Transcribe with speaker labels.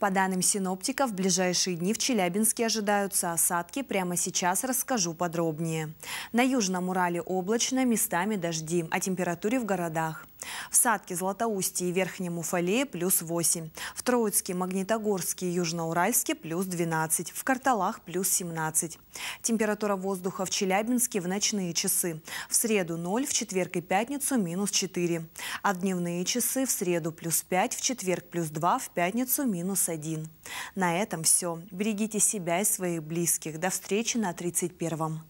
Speaker 1: По данным синоптиков, в ближайшие дни в Челябинске ожидаются осадки. Прямо сейчас расскажу подробнее. На Южном Урале облачно, местами дожди, о а температуре в городах. В Садке, Златоусте и Верхнем Уфале плюс 8. В Троицке, Магнитогорске и Южноуральске плюс 12. В Карталах плюс 17. Температура воздуха в Челябинске в ночные часы. В среду 0, в четверг и пятницу минус 4. А дневные часы в среду плюс 5, в четверг плюс 2, в пятницу минус 1. На этом все. Берегите себя и своих близких. До встречи на 31 -м.